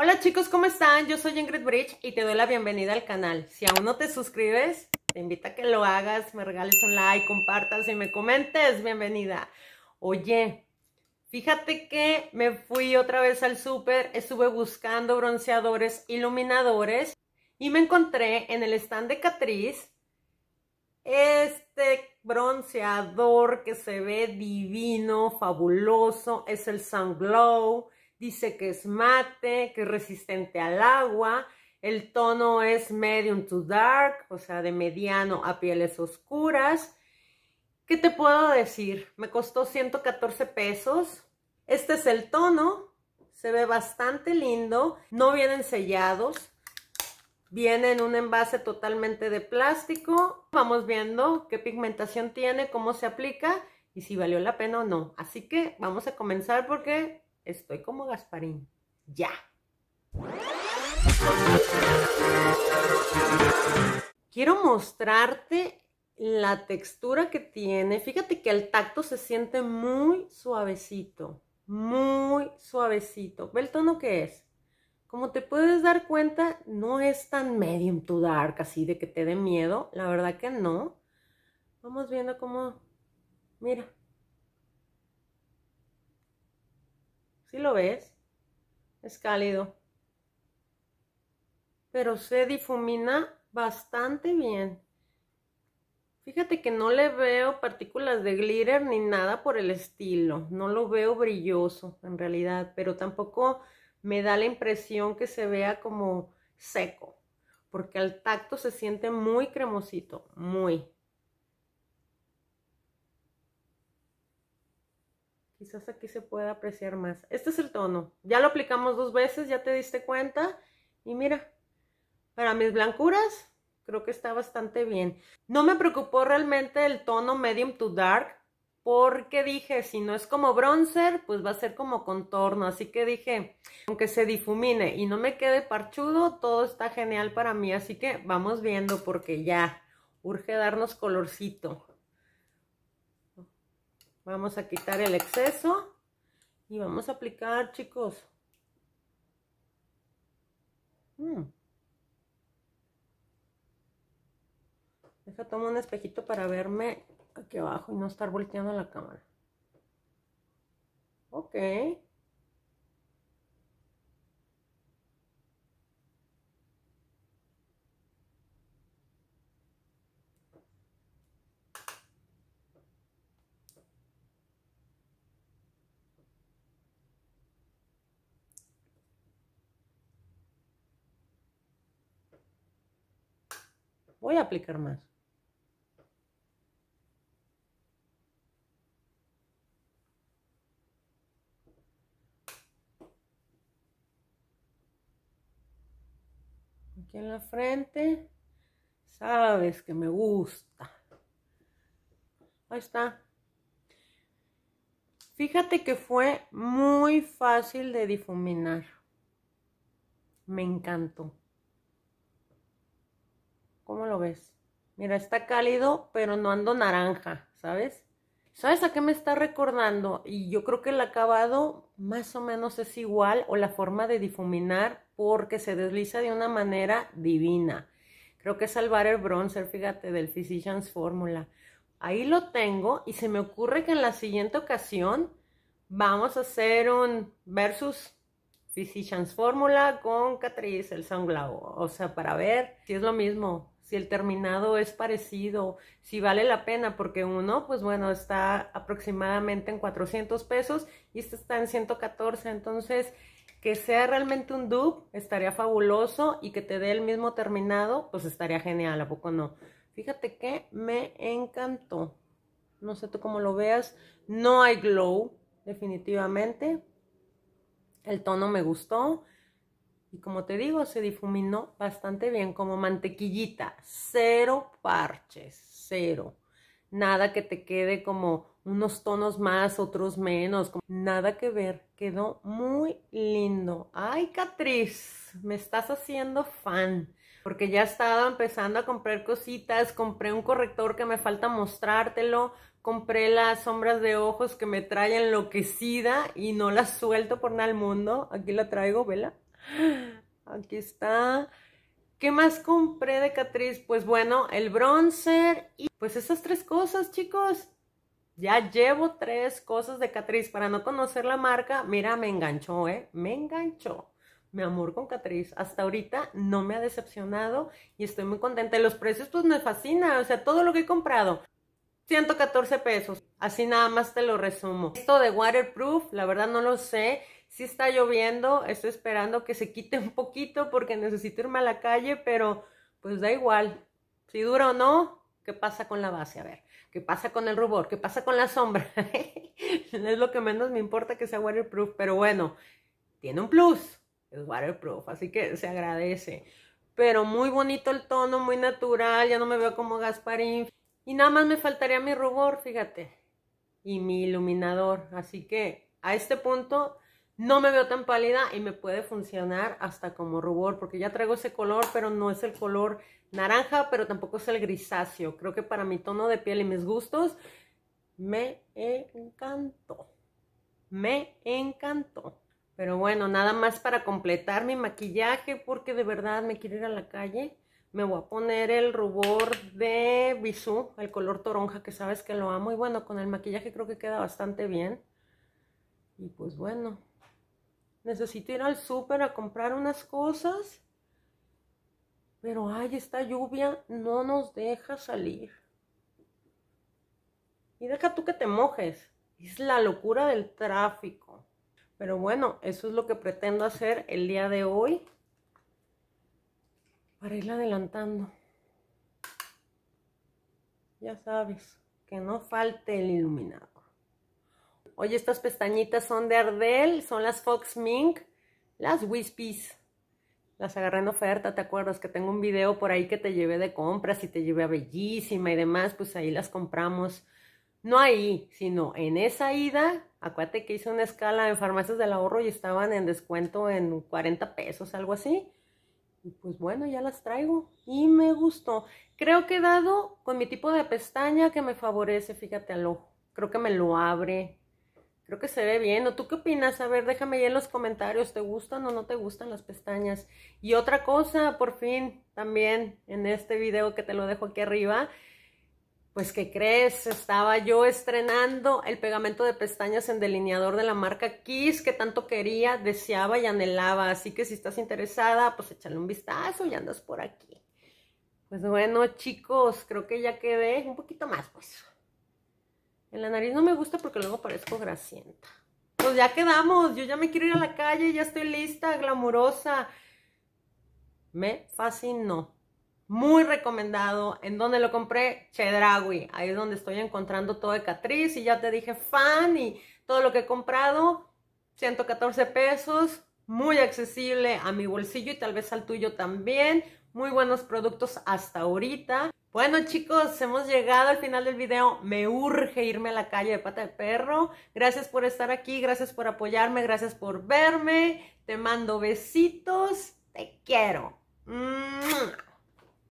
Hola chicos, ¿cómo están? Yo soy Ingrid Bridge y te doy la bienvenida al canal. Si aún no te suscribes, te invito a que lo hagas, me regales un like, compartas y me comentes. Bienvenida. Oye, fíjate que me fui otra vez al súper, estuve buscando bronceadores, iluminadores y me encontré en el stand de Catriz este bronceador que se ve divino, fabuloso, es el Sun Glow dice que es mate, que es resistente al agua, el tono es medium to dark, o sea, de mediano a pieles oscuras. ¿Qué te puedo decir? Me costó 114 pesos. Este es el tono, se ve bastante lindo, no vienen sellados, Viene en un envase totalmente de plástico. Vamos viendo qué pigmentación tiene, cómo se aplica y si valió la pena o no. Así que vamos a comenzar porque Estoy como Gasparín. Ya. Quiero mostrarte la textura que tiene. Fíjate que el tacto se siente muy suavecito. Muy suavecito. ¿Ve el tono que es? Como te puedes dar cuenta, no es tan medium to dark, así de que te dé miedo. La verdad que no. Vamos viendo cómo... Mira, Si lo ves, es cálido. Pero se difumina bastante bien. Fíjate que no le veo partículas de glitter ni nada por el estilo. No lo veo brilloso en realidad, pero tampoco me da la impresión que se vea como seco, porque al tacto se siente muy cremosito, muy. Quizás aquí se pueda apreciar más. Este es el tono. Ya lo aplicamos dos veces, ya te diste cuenta. Y mira, para mis blancuras creo que está bastante bien. No me preocupó realmente el tono medium to dark porque dije, si no es como bronzer, pues va a ser como contorno. Así que dije, aunque se difumine y no me quede parchudo, todo está genial para mí. Así que vamos viendo porque ya urge darnos colorcito. Vamos a quitar el exceso y vamos a aplicar, chicos. Mm. Deja, tomar un espejito para verme aquí abajo y no estar volteando la cámara. Ok. voy a aplicar más. Aquí en la frente, sabes que me gusta. Ahí está. Fíjate que fue muy fácil de difuminar. Me encantó. ¿Cómo lo ves? Mira, está cálido, pero no ando naranja, ¿sabes? ¿Sabes a qué me está recordando? Y yo creo que el acabado más o menos es igual o la forma de difuminar porque se desliza de una manera divina. Creo que es el Bronzer, fíjate, del Physicians Formula. Ahí lo tengo y se me ocurre que en la siguiente ocasión vamos a hacer un versus Physicians Formula con Catrice, el Sunglow. O sea, para ver si es lo mismo si el terminado es parecido, si vale la pena, porque uno, pues bueno, está aproximadamente en 400 pesos y este está en 114, entonces que sea realmente un dupe estaría fabuloso y que te dé el mismo terminado, pues estaría genial, ¿a poco no? Fíjate que me encantó. No sé tú cómo lo veas. No hay glow, definitivamente. El tono me gustó. Y como te digo, se difuminó bastante bien, como mantequillita. Cero parches, cero. Nada que te quede como unos tonos más, otros menos. nada que ver. Quedó muy lindo. Ay, Catriz, me estás haciendo fan. Porque ya estaba empezando a comprar cositas. Compré un corrector que me falta mostrártelo. Compré las sombras de ojos que me trae enloquecida y no las suelto por nada al mundo. Aquí la traigo, vela. Aquí está. ¿Qué más compré de Catriz? Pues bueno, el bronzer y pues esas tres cosas, chicos. Ya llevo tres cosas de Catriz. Para no conocer la marca, mira, me enganchó, ¿eh? Me enganchó. Mi amor con Catriz. Hasta ahorita no me ha decepcionado y estoy muy contenta. Los precios pues me fascina. O sea, todo lo que he comprado. 114 pesos. Así nada más te lo resumo. Esto de waterproof, la verdad no lo sé. Si está lloviendo, estoy esperando que se quite un poquito porque necesito irme a la calle, pero pues da igual. Si dura o no, ¿qué pasa con la base? A ver, ¿qué pasa con el rubor? ¿Qué pasa con la sombra? es lo que menos me importa que sea waterproof, pero bueno, tiene un plus, es waterproof, así que se agradece. Pero muy bonito el tono, muy natural, ya no me veo como Gasparín. Y nada más me faltaría mi rubor, fíjate, y mi iluminador. Así que a este punto no me veo tan pálida y me puede funcionar hasta como rubor, porque ya traigo ese color, pero no es el color naranja, pero tampoco es el grisáceo. Creo que para mi tono de piel y mis gustos, me encantó. Me encantó. Pero bueno, nada más para completar mi maquillaje, porque de verdad me quiero ir a la calle. Me voy a poner el rubor de Bisú, el color toronja, que sabes que lo amo. Y bueno, con el maquillaje creo que queda bastante bien. Y pues bueno, necesito ir al súper a comprar unas cosas, pero ay, esta lluvia no nos deja salir. Y deja tú que te mojes, es la locura del tráfico. Pero bueno, eso es lo que pretendo hacer el día de hoy para ir adelantando. Ya sabes, que no falte el iluminado. Oye, estas pestañitas son de Ardell, son las Fox Mink, las Wispies. Las agarré en oferta, ¿te acuerdas? Que tengo un video por ahí que te llevé de compras y te llevé a Bellísima y demás, pues ahí las compramos. No ahí, sino en esa ida, acuérdate que hice una escala en farmacias del ahorro y estaban en descuento en 40 pesos, algo así. Y pues bueno, ya las traigo y me gustó. Creo que he dado con mi tipo de pestaña que me favorece, fíjate al ojo. Creo que me lo abre, Creo que se ve bien. ¿O tú qué opinas? A ver, déjame ahí en los comentarios. ¿Te gustan o no te gustan las pestañas? Y otra cosa, por fin, también en este video que te lo dejo aquí arriba. Pues, ¿qué crees? Estaba yo estrenando el pegamento de pestañas en delineador de la marca Kiss que tanto quería, deseaba y anhelaba. Así que si estás interesada, pues échale un vistazo y andas por aquí. Pues bueno, chicos, creo que ya quedé un poquito más, pues. En la nariz no me gusta porque luego parezco grasienta. Pues ya quedamos, yo ya me quiero ir a la calle, ya estoy lista, glamurosa. Me fascinó. Muy recomendado. ¿En dónde lo compré? Chedragui. Ahí es donde estoy encontrando todo de Catriz. Y ya te dije fan y todo lo que he comprado. 114 pesos. Muy accesible a mi bolsillo y tal vez al tuyo también. Muy buenos productos hasta ahorita. Bueno chicos, hemos llegado al final del video. Me urge irme a la calle de pata de perro. Gracias por estar aquí, gracias por apoyarme, gracias por verme. Te mando besitos, te quiero.